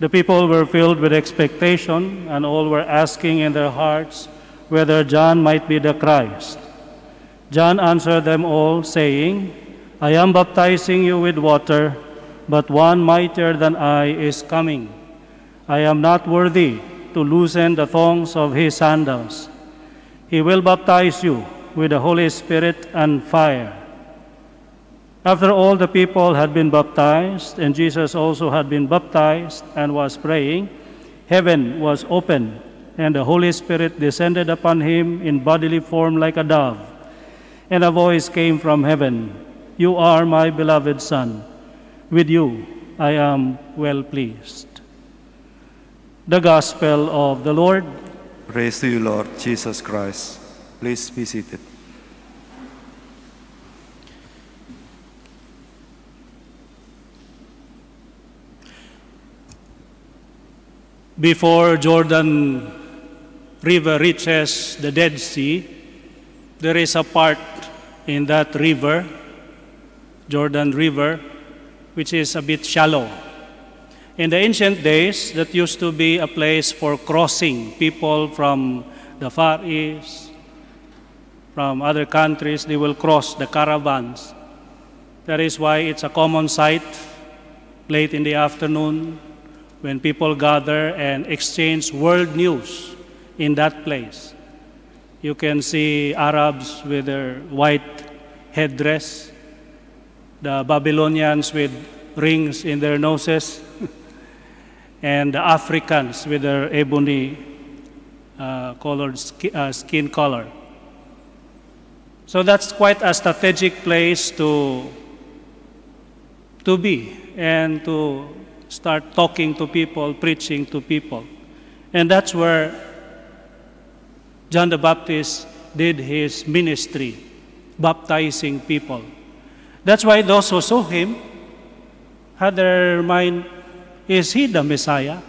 The people were filled with expectation, and all were asking in their hearts whether John might be the Christ. John answered them all, saying, I am baptizing you with water, but one mightier than I is coming. I am not worthy to loosen the thongs of his sandals. He will baptize you with the Holy Spirit and fire. After all the people had been baptized, and Jesus also had been baptized and was praying, heaven was opened, and the Holy Spirit descended upon him in bodily form like a dove. And a voice came from heaven You are my beloved Son. With you I am well pleased. The Gospel of the Lord. Praise to you, Lord Jesus Christ. Please be seated. before Jordan River reaches the Dead Sea, there is a part in that river, Jordan River, which is a bit shallow. In the ancient days, that used to be a place for crossing people from the Far East, from other countries, they will cross the caravans. That is why it's a common sight late in the afternoon when people gather and exchange world news in that place. You can see Arabs with their white headdress, the Babylonians with rings in their noses, and the Africans with their ebony uh, colored skin, uh, skin color. So that's quite a strategic place to, to be and to start talking to people, preaching to people. And that's where John the Baptist did his ministry, baptizing people. That's why those who saw him had their mind, is he the Messiah?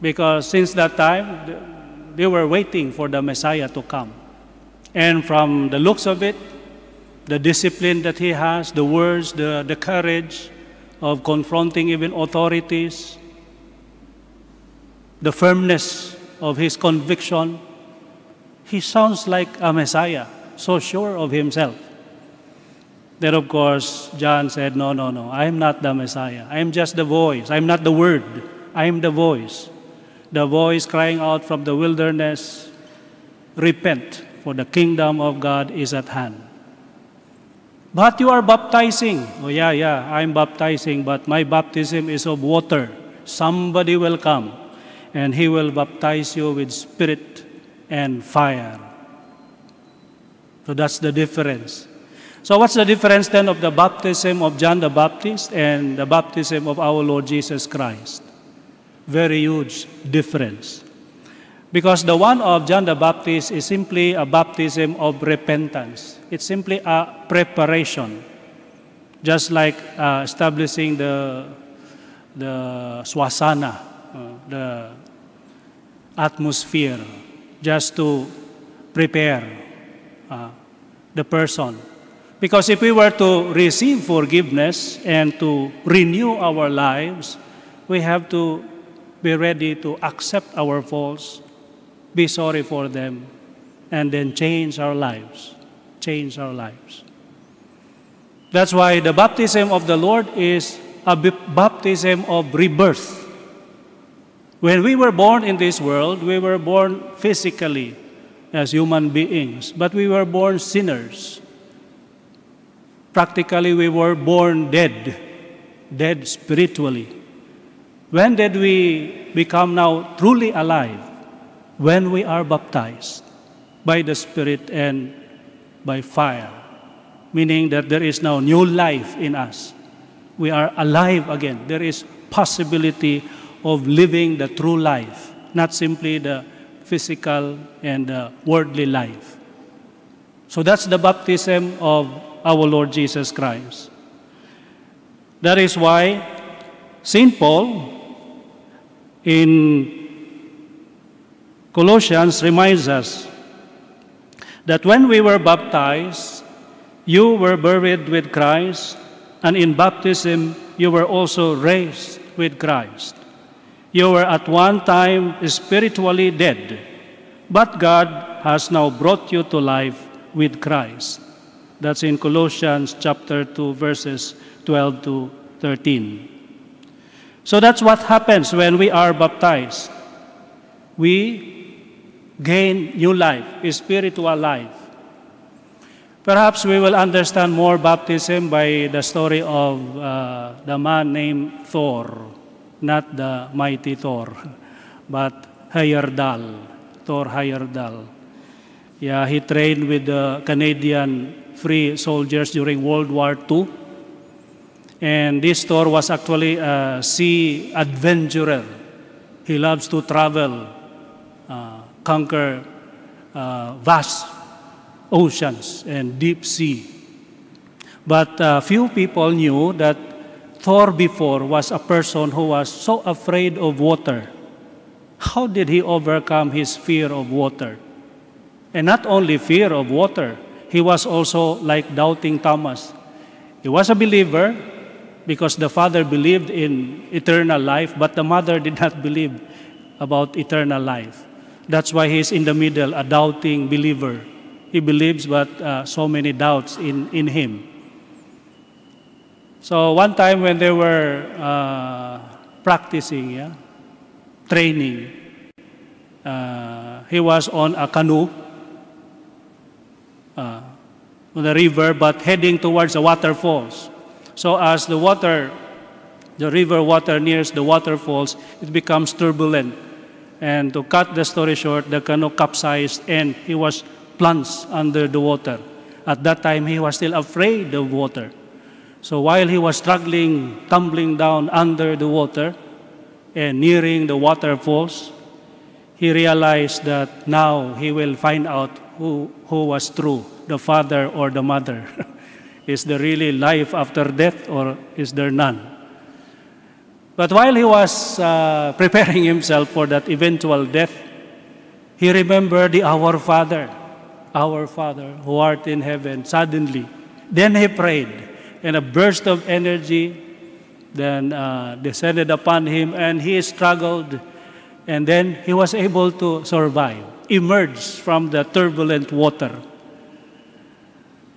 Because since that time, they were waiting for the Messiah to come. And from the looks of it, the discipline that he has, the words, the, the courage, of confronting even authorities, the firmness of his conviction, he sounds like a Messiah, so sure of himself. Then, of course, John said, No, no, no, I'm not the Messiah. I'm just the voice. I'm not the word. I'm the voice. The voice crying out from the wilderness, Repent, for the kingdom of God is at hand. But you are baptizing. Oh, yeah, yeah, I'm baptizing, but my baptism is of water. Somebody will come, and he will baptize you with spirit and fire. So that's the difference. So what's the difference then of the baptism of John the Baptist and the baptism of our Lord Jesus Christ? Very huge difference. Because the one of John the Baptist is simply a baptism of repentance. It's simply a preparation. Just like uh, establishing the, the swasana, uh, the atmosphere, just to prepare uh, the person. Because if we were to receive forgiveness and to renew our lives, we have to be ready to accept our faults be sorry for them, and then change our lives. Change our lives. That's why the baptism of the Lord is a baptism of rebirth. When we were born in this world, we were born physically as human beings, but we were born sinners. Practically, we were born dead, dead spiritually. When did we become now truly alive? when we are baptized by the Spirit and by fire, meaning that there is now new life in us. We are alive again. There is possibility of living the true life, not simply the physical and the worldly life. So that's the baptism of our Lord Jesus Christ. That is why St. Paul in Colossians reminds us that when we were baptized, you were buried with Christ, and in baptism, you were also raised with Christ. You were at one time spiritually dead, but God has now brought you to life with Christ. That's in Colossians chapter 2 verses 12 to 13. So that's what happens when we are baptized. We gain new life, spiritual life. Perhaps we will understand more baptism by the story of uh, the man named Thor, not the mighty Thor, but Heyerdahl, Thor Heyerdahl. Yeah, he trained with the Canadian Free Soldiers during World War II. And this Thor was actually a sea adventurer. He loves to travel. Uh, conquer uh, vast oceans and deep sea. But uh, few people knew that Thor before was a person who was so afraid of water. How did he overcome his fear of water? And not only fear of water, he was also like doubting Thomas. He was a believer because the father believed in eternal life, but the mother did not believe about eternal life. That's why he's in the middle, a doubting believer. He believes, but uh, so many doubts in, in him. So one time when they were uh, practicing, yeah, training, uh, he was on a canoe uh, on the river, but heading towards the waterfalls. So as the water, the river water nears the waterfalls, it becomes turbulent and to cut the story short, the canoe capsized and he was plunged under the water. At that time, he was still afraid of water. So while he was struggling, tumbling down under the water and nearing the waterfalls, he realized that now he will find out who, who was true, the father or the mother. is there really life after death or is there none? But while he was uh, preparing himself for that eventual death, he remembered the Our Father, Our Father who art in heaven, suddenly. Then he prayed, and a burst of energy then uh, descended upon him, and he struggled, and then he was able to survive, emerge from the turbulent water.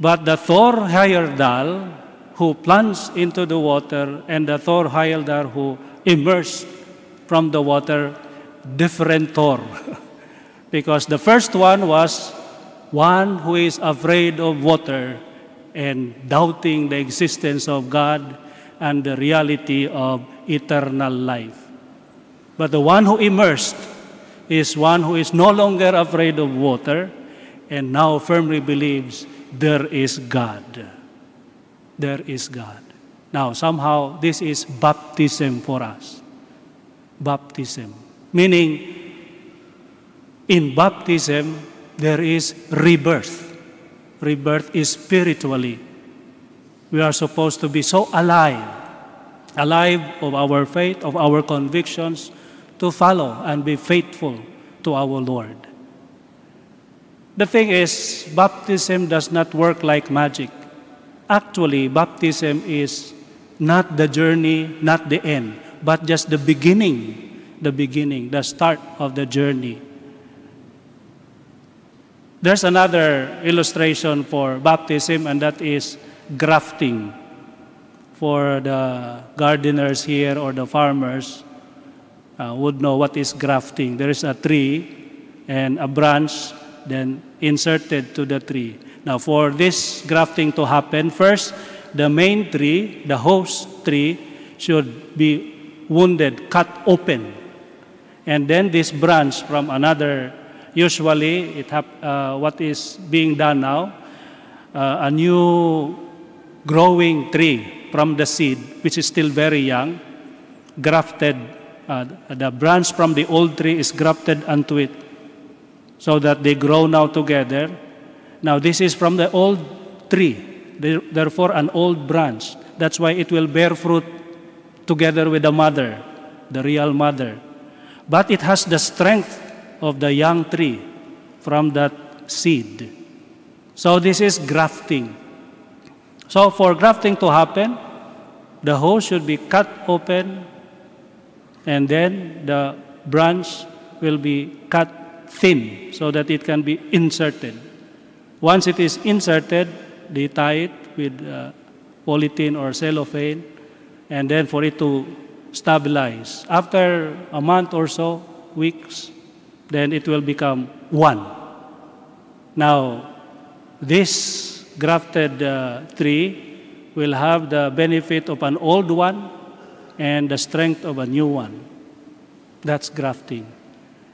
But the Thor Heyerdahl, who plunged into the water and the Thor Hildar who emerged from the water, different Thor. because the first one was one who is afraid of water and doubting the existence of God and the reality of eternal life. But the one who immersed is one who is no longer afraid of water and now firmly believes there is God there is God. Now, somehow, this is baptism for us. Baptism. Meaning, in baptism, there is rebirth. Rebirth is spiritually. We are supposed to be so alive, alive of our faith, of our convictions, to follow and be faithful to our Lord. The thing is, baptism does not work like magic. Actually, baptism is not the journey, not the end, but just the beginning, the beginning, the start of the journey. There's another illustration for baptism, and that is grafting. For the gardeners here or the farmers, uh, would know what is grafting. There is a tree and a branch, then inserted to the tree. Now for this grafting to happen, first, the main tree, the host tree, should be wounded, cut open. And then this branch from another, usually it uh, what is being done now, uh, a new growing tree from the seed, which is still very young, grafted, uh, the branch from the old tree is grafted onto it so that they grow now together now, this is from the old tree, therefore, an old branch. That's why it will bear fruit together with the mother, the real mother. But it has the strength of the young tree from that seed. So, this is grafting. So, for grafting to happen, the hole should be cut open and then the branch will be cut thin so that it can be inserted. Once it is inserted, they tie it with uh, polythene or cellophane, and then for it to stabilize. After a month or so, weeks, then it will become one. Now, this grafted uh, tree will have the benefit of an old one and the strength of a new one. That's grafting.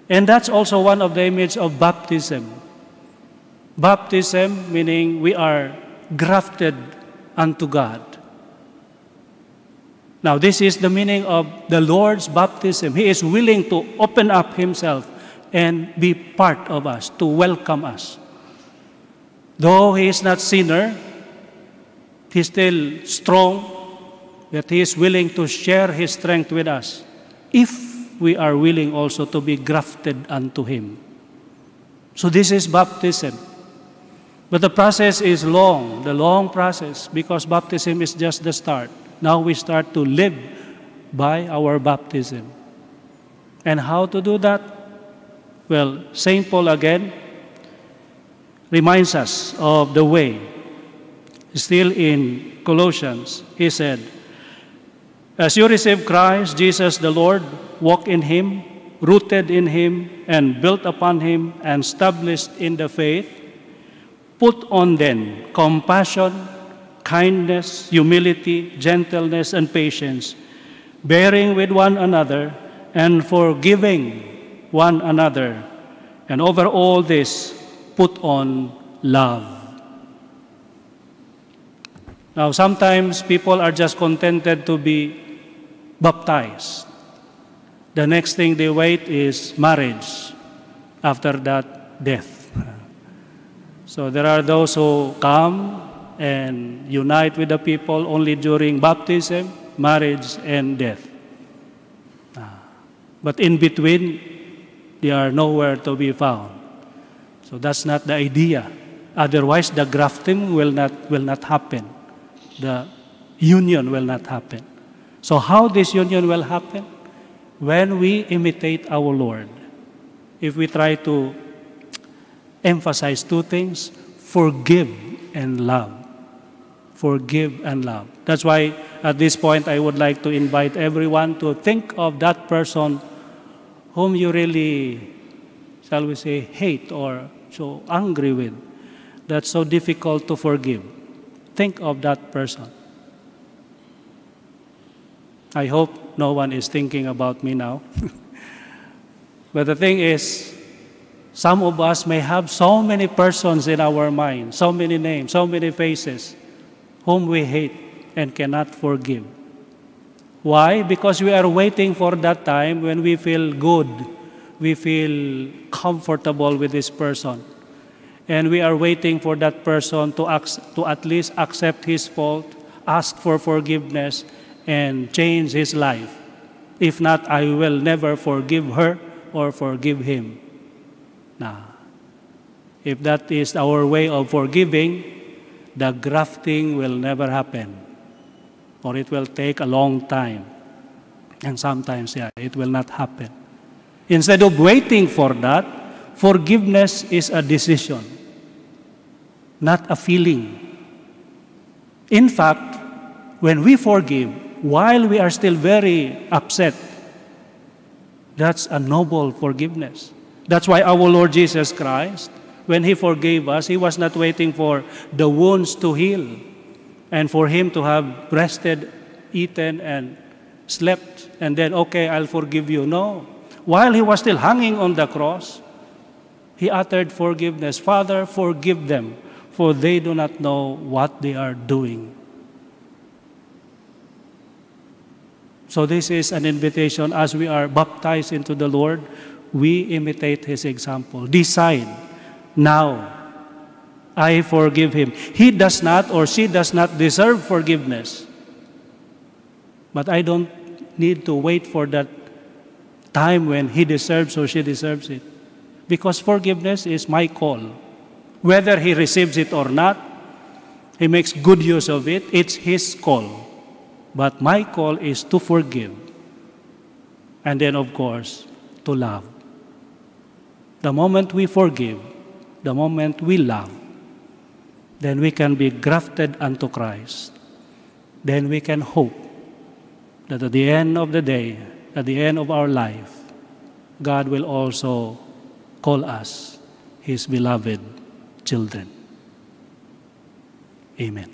And that's also one of the images of baptism. Baptism meaning we are grafted unto God. Now, this is the meaning of the Lord's baptism. He is willing to open up himself and be part of us, to welcome us. Though he is not sinner, he is still strong, that he is willing to share his strength with us, if we are willing also to be grafted unto him. So this is baptism. But the process is long, the long process, because baptism is just the start. Now we start to live by our baptism. And how to do that? Well, St. Paul again reminds us of the way. Still in Colossians, he said, As you receive Christ, Jesus the Lord, walk in him, rooted in him, and built upon him, and established in the faith Put on then compassion, kindness, humility, gentleness, and patience, bearing with one another and forgiving one another. And over all this, put on love. Now, sometimes people are just contented to be baptized. The next thing they wait is marriage. After that, death. So there are those who come and unite with the people only during baptism, marriage, and death. Ah. But in between, they are nowhere to be found. So that's not the idea. Otherwise, the grafting will not, will not happen. The union will not happen. So how this union will happen? When we imitate our Lord. If we try to emphasize two things forgive and love. Forgive and love. That's why at this point I would like to invite everyone to think of that person whom you really, shall we say, hate or so angry with, that's so difficult to forgive. Think of that person. I hope no one is thinking about me now. but the thing is, some of us may have so many persons in our mind, so many names, so many faces, whom we hate and cannot forgive. Why? Because we are waiting for that time when we feel good, we feel comfortable with this person. And we are waiting for that person to, to at least accept his fault, ask for forgiveness, and change his life. If not, I will never forgive her or forgive him. Now, if that is our way of forgiving, the grafting will never happen. Or it will take a long time. And sometimes, yeah, it will not happen. Instead of waiting for that, forgiveness is a decision, not a feeling. In fact, when we forgive, while we are still very upset, that's a noble forgiveness. That's why our Lord Jesus Christ, when He forgave us, He was not waiting for the wounds to heal and for Him to have rested, eaten, and slept, and then, okay, I'll forgive you. No. While He was still hanging on the cross, He uttered forgiveness Father, forgive them, for they do not know what they are doing. So, this is an invitation as we are baptized into the Lord we imitate his example. Decide now. I forgive him. He does not or she does not deserve forgiveness. But I don't need to wait for that time when he deserves or she deserves it. Because forgiveness is my call. Whether he receives it or not, he makes good use of it, it's his call. But my call is to forgive. And then, of course, to love. The moment we forgive, the moment we love, then we can be grafted unto Christ. Then we can hope that at the end of the day, at the end of our life, God will also call us His beloved children. Amen.